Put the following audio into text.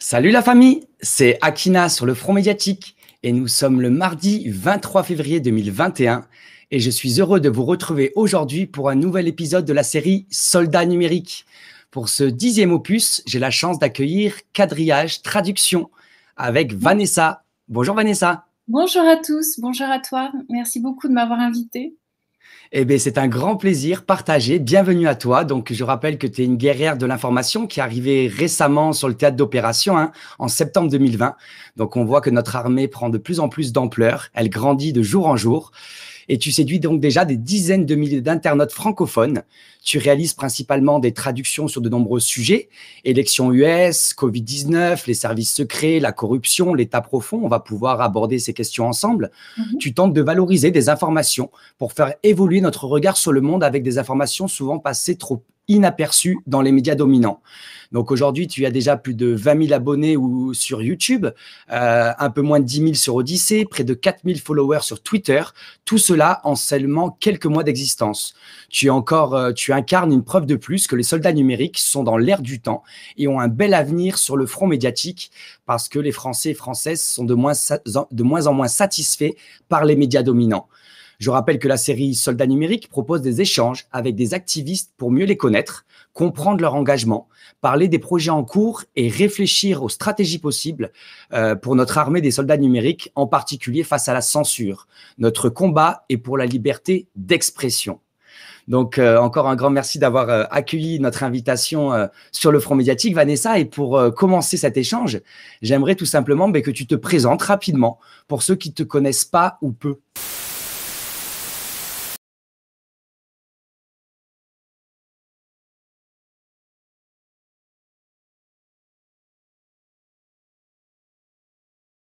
Salut la famille, c'est Akina sur le front médiatique et nous sommes le mardi 23 février 2021 et je suis heureux de vous retrouver aujourd'hui pour un nouvel épisode de la série Soldats numériques. Pour ce dixième opus, j'ai la chance d'accueillir Quadrillage Traduction avec Vanessa. Bonjour Vanessa. Bonjour à tous, bonjour à toi. Merci beaucoup de m'avoir invité. Eh bien, c'est un grand plaisir partagé. Bienvenue à toi. Donc, je rappelle que tu es une guerrière de l'information qui est arrivée récemment sur le théâtre d'opération hein, en septembre 2020. Donc, on voit que notre armée prend de plus en plus d'ampleur. Elle grandit de jour en jour et tu séduis donc déjà des dizaines de milliers d'internautes francophones. Tu réalises principalement des traductions sur de nombreux sujets, élections US, Covid-19, les services secrets, la corruption, l'État profond. On va pouvoir aborder ces questions ensemble. Mhm. Tu tentes de valoriser des informations pour faire évoluer notre regard sur le monde avec des informations souvent passées trop inaperçu dans les médias dominants. Donc aujourd'hui, tu as déjà plus de 20 000 abonnés ou, sur YouTube, euh, un peu moins de 10 000 sur Odyssée, près de 4 000 followers sur Twitter. Tout cela en seulement quelques mois d'existence. Tu encore, euh, incarnes une preuve de plus que les soldats numériques sont dans l'air du temps et ont un bel avenir sur le front médiatique parce que les Français et Françaises sont de moins en moins satisfaits par les médias dominants. Je rappelle que la série Soldats numériques propose des échanges avec des activistes pour mieux les connaître, comprendre leur engagement, parler des projets en cours et réfléchir aux stratégies possibles euh, pour notre armée des soldats numériques, en particulier face à la censure. Notre combat est pour la liberté d'expression. Donc euh, encore un grand merci d'avoir euh, accueilli notre invitation sur le front médiatique, Vanessa. Et pour commencer cet échange, j'aimerais tout simplement ben, que tu te présentes rapidement pour ceux qui ne te connaissent pas ou peu.